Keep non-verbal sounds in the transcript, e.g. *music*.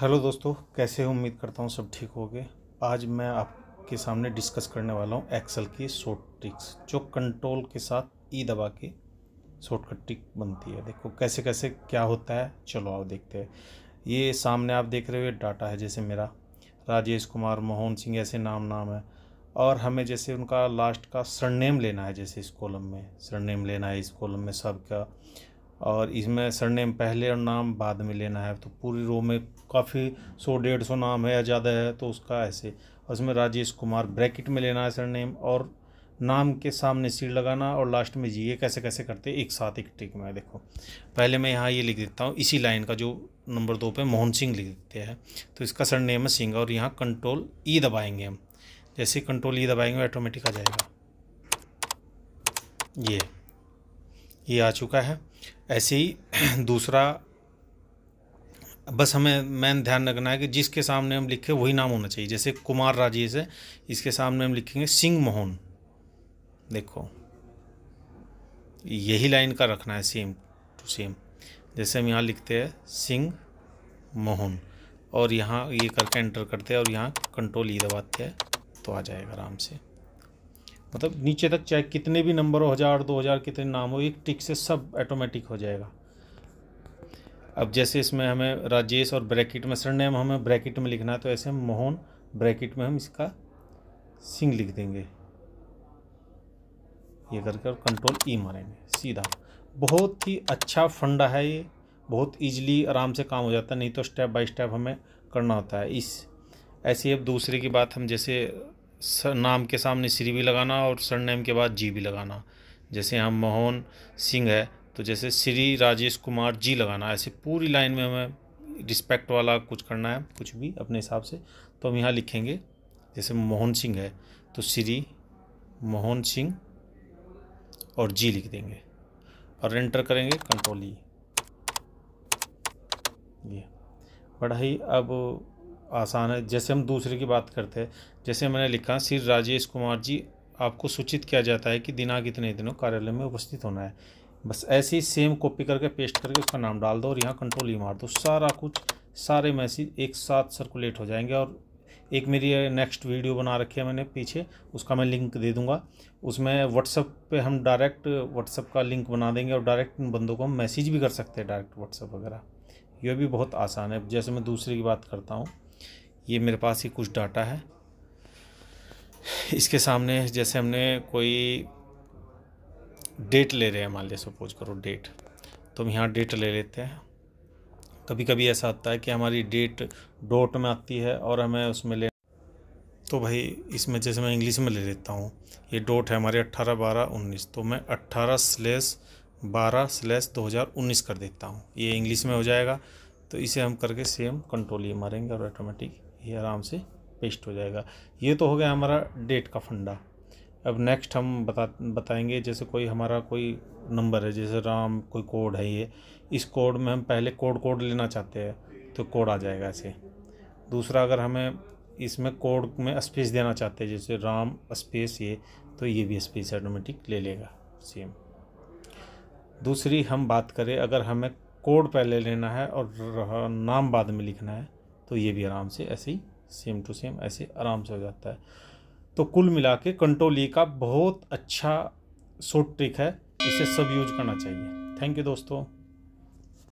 hello दोस्तों कैसे हो उम्मीद करता हूँ सब ठीक होगे आज मैं आपके सामने डिस्कस करने वाला हूँ एक्सेल की शॉर्ट ट्रिक्स जो कंट्रोल के साथ ई e दबा के शॉर्टकट ट्रिक बनती है देखो कैसे कैसे क्या होता है चलो आओ देखते हैं ये सामने आप देख रहे हो डाटा है जैसे मेरा राजेश कुमार मोहन सिंह ऐसे नाम नाम है और हमें जैसे उनका लास्ट का सरनेम लेना है जैसे इस कॉलम में सरनेम लेना है इस कॉलम में सबका और इसमें सरनेम पहले और नाम बाद में लेना है तो पूरी रो में काफ़ी सौ डेढ़ सौ नाम है या ज़्यादा है तो उसका ऐसे और उसमें राजेश कुमार ब्रैकेट में लेना है सरनेम और नाम के सामने सीट लगाना और लास्ट में जी ये कैसे कैसे करते एक साथ एक टिक में देखो पहले मैं यहाँ ये लिख देता हूँ इसी लाइन का जो नंबर दो पे मोहन सिंह लिख देते हैं तो इसका सरनेम है सिंह और यहाँ कंट्रोल ई दबाएंगे हम जैसे कंट्रोल ई दबाएंगे ऑटोमेटिक आ जाएगा ये ये आ चुका है ऐसे ही *clears throat* दूसरा बस हमें मैन ध्यान रखना है कि जिसके सामने हम लिखे वही नाम होना चाहिए जैसे कुमार राजेश है इसके सामने हम लिखेंगे सिंह मोहन देखो यही लाइन का रखना है सेम टू सेम जैसे हम यहाँ लिखते हैं सिंह मोहन और यहाँ ये यह करके एंटर करते हैं और यहाँ कंट्रोल ये e दबाते हैं तो आ जाएगा आराम से मतलब नीचे तक चाहे कितने भी नंबर हो हज़ार दो हज़ार कितने नाम हो एक टिक से सब ऑटोमेटिक हो जाएगा अब जैसे इसमें हमें राजेश और ब्रैकेट में सरनेम हमें ब्रैकेट में लिखना है तो ऐसे मोहन ब्रैकेट में हम इसका सिंह लिख देंगे ये करके और कंट्रोल ई e मारेंगे सीधा बहुत ही अच्छा फंडा है ये बहुत ईजिली आराम से काम हो जाता है नहीं तो स्टेप बाय स्टेप हमें करना होता है इस ऐसी अब दूसरे की बात हम जैसे सर नाम के सामने श्री भी लगाना और सर नेम के बाद जी भी लगाना जैसे हम मोहन सिंह है तो जैसे श्री राजेश कुमार जी लगाना ऐसे पूरी लाइन में हमें रिस्पेक्ट वाला कुछ करना है कुछ भी अपने हिसाब से तो हम यहाँ लिखेंगे जैसे मोहन सिंह है तो श्री मोहन सिंह और जी लिख देंगे और एंटर करेंगे कंट्रोल ई ये बड़ा ही अब आसान है जैसे हम दूसरे की बात करते हैं जैसे मैंने लिखा श्री राजेश कुमार जी आपको सूचित किया जाता है कि दिनांक इतने दिनों कार्यालय में उपस्थित होना है बस ऐसे ही सेम कॉपी करके पेस्ट करके उसका नाम डाल दो और यहाँ कंट्रोल ही e मार दो सारा कुछ सारे मैसेज एक साथ सर्कुलेट हो जाएंगे और एक मेरी नेक्स्ट वीडियो बना रखी है मैंने पीछे उसका मैं लिंक दे दूंगा उसमें व्हाट्सअप पे हम डायरेक्ट व्हाट्सअप का लिंक बना देंगे और डायरेक्ट इन बंदों को हम मैसेज भी कर सकते हैं डायरेक्ट व्हाट्सअप वगैरह यह भी बहुत आसान है जैसे मैं दूसरे की बात करता हूँ ये मेरे पास ही कुछ डाटा है इसके सामने जैसे हमने कोई डेट ले रहे हैं मान लिया सपोज करो डेट तो हम यहाँ डेट ले लेते हैं कभी कभी ऐसा आता है कि हमारी डेट डॉट में आती है और हमें उसमें ले तो भाई इसमें जैसे मैं इंग्लिश में ले लेता हूँ ये डॉट है हमारे अट्ठारह बारह उन्नीस तो मैं अट्ठारह स्लेस बारह स्लेस दो हज़ार उन्नीस कर देता हूँ ये इंग्लिश में हो जाएगा तो इसे हम करके सेम कंट्रोल ये मारेंगे और ऑटोमेटिक ये आराम से पेस्ट हो जाएगा ये तो हो गया हमारा डेट का फंडा अब नेक्स्ट हम बता बताएंगे जैसे कोई हमारा कोई नंबर है जैसे राम कोई कोड है ये इस कोड में हम पहले कोड कोड लेना चाहते हैं तो कोड आ जाएगा ऐसे दूसरा अगर हमें इसमें कोड में स्पेस देना चाहते हैं जैसे राम स्पेस ये तो ये भी स्पेस ऑटोमेटिक ले लेगा सेम दूसरी हम बात करें अगर हमें कोड पहले लेना है और नाम बाद में लिखना है तो ये भी आराम से ऐसे ही सेम टू सेम ऐसे आराम से हो जाता है तो कुल मिला के कंट्रोल ई e का बहुत अच्छा शॉर्ट ट्रिक है इसे सब यूज करना चाहिए थैंक यू दोस्तों